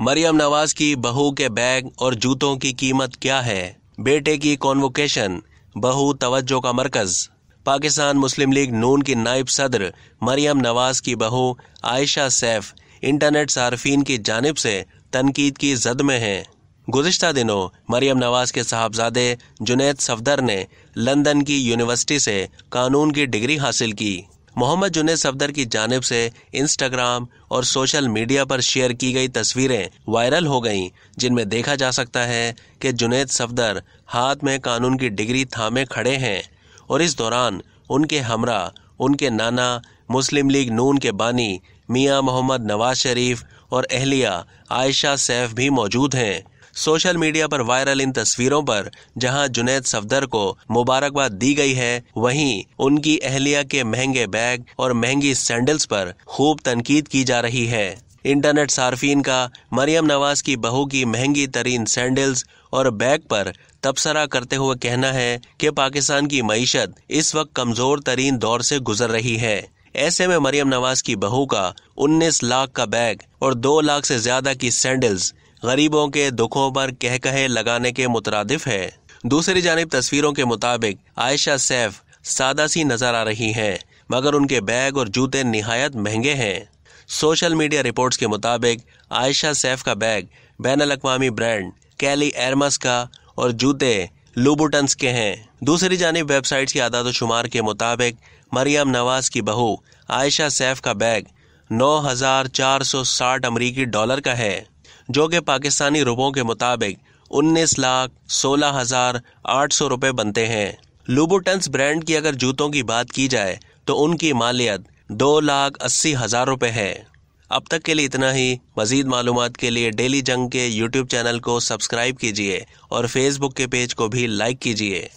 मरियम नवाज की बहू के बैग और जूतों की कीमत क्या है बेटे की कॉन्वोकेशन बहू तवज्जो का मरकज पाकिस्तान मुस्लिम लीग नून की नायब सदर मरियम नवाज की बहू आयशा सैफ इंटरनेट सार्फिन की जानब से तनकीद की जद में है गुजशत दिनों मरियम नवाज के साहबजादे जुनेद सफदर ने लंदन की यूनिवर्सिटी से कानून की डिग्री हासिल की मोहम्मद जुनेद सफदर की जानब से इंस्टाग्राम और सोशल मीडिया पर शेयर की गई तस्वीरें वायरल हो गईं जिनमें देखा जा सकता है कि जुनेद सफदर हाथ में कानून की डिग्री थामे खड़े हैं और इस दौरान उनके हमरा उनके नाना मुस्लिम लीग नून के बानी मियां मोहम्मद नवाज शरीफ और अहलिया आयशा सैफ भी मौजूद हैं सोशल मीडिया पर वायरल इन तस्वीरों पर जहां जुनेद सफदर को मुबारकबाद दी गई है वहीं उनकी अहलिया के महंगे बैग और महंगी सैंडल्स पर खूब तनकीद की जा रही है इंटरनेट सार्फिन का मरियम नवाज की बहू की महंगी तरीन सैंडल्स और बैग पर तबसरा करते हुए कहना है कि पाकिस्तान की मीशत इस वक्त कमज़ोर तरीन दौर से गुजर रही है ऐसे में मरियम नवाज की बहू का 19 लाख का बैग और 2 लाख से ज्यादा की सैंडल्स गरीबों के दुखों पर कह कहे लगाने के मुतरदिफ है दूसरी जानब तस्वीरों के मुताबिक आयशा सैफ सादा सी नजर आ रही हैं मगर उनके बैग और जूते नहायत महंगे हैं सोशल मीडिया रिपोर्ट्स के मुताबिक आयशा सैफ का बैग बैन अवी ब्रांड कैली एरमस का और जूते लुबुटन्स के हैं दूसरी जानब वेबसाइट की आदाद शुमार के मुताबिक मरियम नवाज की बहू आयशा सैफ का बैग 9,460 अमरीकी डॉलर का है जो कि पाकिस्तानी रुपयों के मुताबिक उन्नीस लाख सोलह हजार आठ सौ रुपये बनते हैं लुबुटन्स ब्रांड की अगर जूतों की बात की जाए तो उनकी मालियत दो लाख अस्सी हजार रुपये है अब तक के लिए इतना ही मजीद मालूम के लिए डेली जंग के यूट्यूब चैनल को सब्सक्राइब कीजिए और फेसबुक के पेज को भी लाइक कीजिए